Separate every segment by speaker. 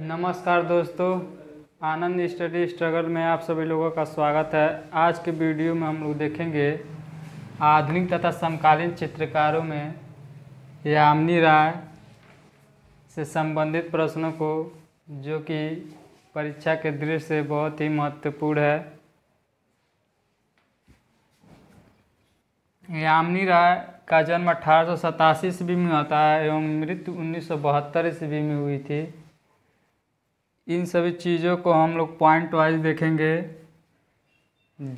Speaker 1: नमस्कार दोस्तों आनंद study struggle में आप सभी लोगों का स्वागत है आज के वीडियो में हम लोग देखेंगे आधुनिक तथा समकालीन चित्रकारों में यामिनी राय से संबंधित प्रश्नों को जो कि परीक्षा के दृष्टि से बहुत ही महत्वपूर्ण है यामिनी राय का जन्म अठारह सौ सतासी ईस्वी में होता है एवं मृत्यु उन्नीस सौ बहत्तर ईस्वी में हुई थी इन सभी चीज़ों को हम लोग पॉइंट वाइज देखेंगे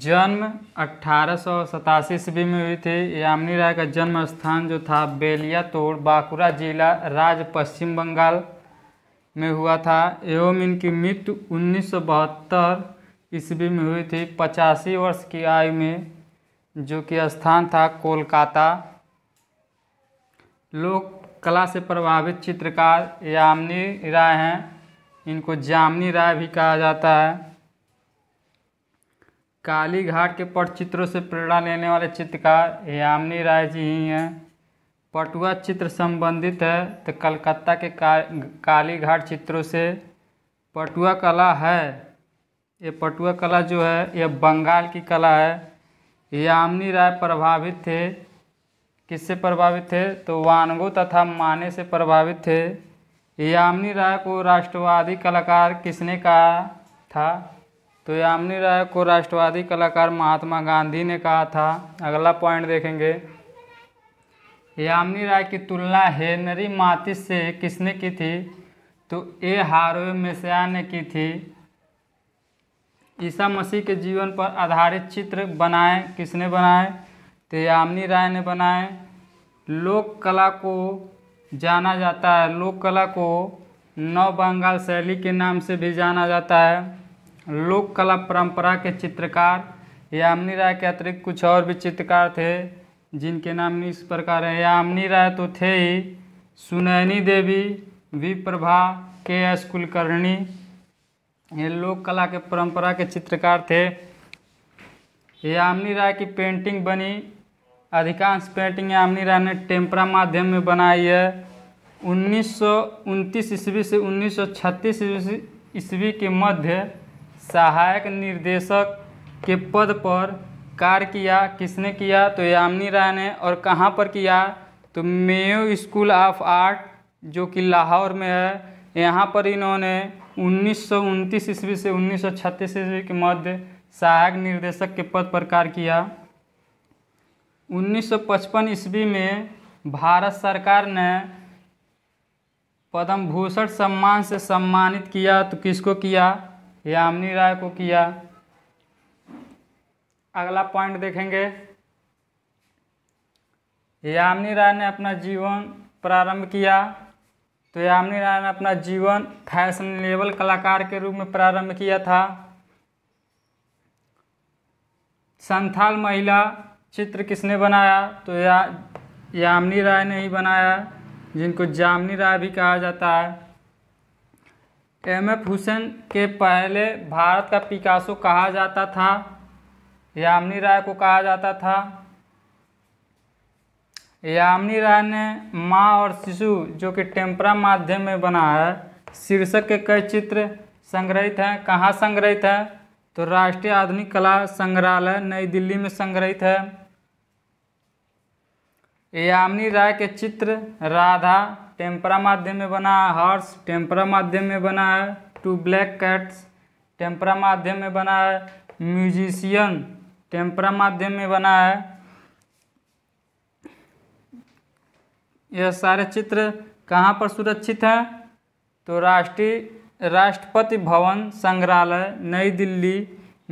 Speaker 1: जन्म अट्ठारह ईस्वी में हुई थी यामिनी राय का जन्म स्थान जो था बेलिया तोड़ बांकुड़ा जिला राज्य पश्चिम बंगाल में हुआ था एवं इनकी मृत्यु उन्नीस ईस्वी में हुई थी पचासी वर्ष की आयु में जो कि स्थान था कोलकाता लोक कला से प्रभावित चित्रकार यामिनी राय हैं इनको जामनी राय भी कहा जाता है काली घाट के पट चित्रों से प्रेरणा लेने वाले चित्रकार यामनी राय जी ही हैं पटुआ चित्र संबंधित है तो कलकत्ता के का, कालीघाट चित्रों से पटुआ कला है ये पटुआ कला जो है यह बंगाल की कला है यामनी राय प्रभावित थे किससे प्रभावित थे तो वानगो तथा माने से प्रभावित थे यामिनी राय को राष्ट्रवादी कलाकार किसने कहा था तो यामिनी राय को राष्ट्रवादी कलाकार महात्मा गांधी ने कहा था अगला पॉइंट देखेंगे यामिनी राय की तुलना हेनरी मातिस से किसने की थी तो ए हारवे मेसिया ने की थी ईसा मसीह के जीवन पर आधारित चित्र बनाए किसने बनाए तो यामिनी राय ने बनाए लोक कला को जाना जाता है लोक कला को नव बंगाल शैली के नाम से भी जाना जाता है लोक कला परंपरा के चित्रकार यामिनी राय के अतिरिक्त कुछ और भी चित्रकार थे जिनके नाम इस प्रकार है यामिनी राय तो थे ही सुनैनी देवी वी प्रभा के एस कुलकर्णी ये लोक कला के परंपरा के चित्रकार थे यामिनी राय की पेंटिंग बनी अधिकांश पेंटिंग आमनी राय ने टेम्परा माध्यम में बनाई है उन्नीस ईस्वी से उन्नीस ईस्वी के मध्य सहायक निर्देशक के पद पर कार्य किया किसने किया तो यामिनी राय ने और कहाँ पर किया तो मेयो स्कूल ऑफ आर्ट जो कि लाहौर में है यहाँ पर इन्होंने उन्नीस ईस्वी से उन्नीस ईस्वी के मध्य सहायक निर्देशक के पद पर कार्य किया 1955 ईस्वी में भारत सरकार ने पद्म भूषण सम्मान से सम्मानित किया तो किसको किया यामिनी राय को किया अगला पॉइंट देखेंगे यामिनी राय ने अपना जीवन प्रारंभ किया तो यामिनी राय ने अपना जीवन फैशनेबल कलाकार के रूप में प्रारंभ किया था संथाल महिला चित्र किसने बनाया तो या यामिनी राय ने ही बनाया जिनको जामनी राय भी कहा जाता है एम एफ हुसैन के पहले भारत का पिकासो कहा जाता था यामिनी राय को कहा जाता था यामिनी राय ने माँ और शिशु जो कि टेम्परा माध्यम में बना है शीर्षक के कई चित्र संग्रहित हैं कहाँ संग्रहित है तो राष्ट्रीय आधुनिक कला संग्रहालय नई दिल्ली में संग्रहित है यामिनी राय के चित्र राधा टेम्परा माध्यम में बना है हर्ष टेम्परा माध्यम में बना है टू ब्लैक कैट्स टेम्परा माध्यम में बना है म्यूजिशियन टेम्परा माध्यम में बना है यह सारे चित्र कहाँ पर सुरक्षित हैं तो राष्ट्रीय राष्ट्रपति भवन संग्रहालय नई दिल्ली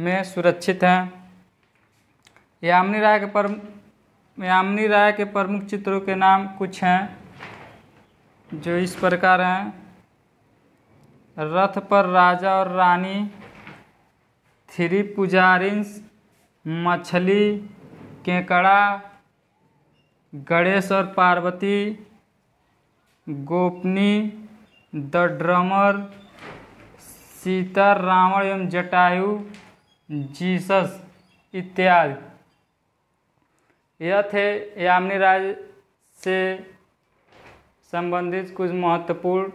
Speaker 1: में सुरक्षित हैं यामिनी राय के प्रमुख यामिनी राय के प्रमुख चित्रों के नाम कुछ हैं जो इस प्रकार हैं रथ पर राजा और रानी थ्री पुजारिंस मछली केकड़ा गणेश और पार्वती गोपनी द ड्रमर सीता रावण एवं जटायु जीसस इत्यादि यह थे यामिनी राज से संबंधित कुछ महत्वपूर्ण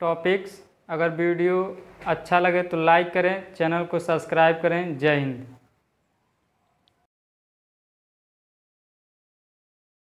Speaker 1: टॉपिक्स अगर वीडियो अच्छा लगे तो लाइक करें चैनल को सब्सक्राइब करें जय हिंद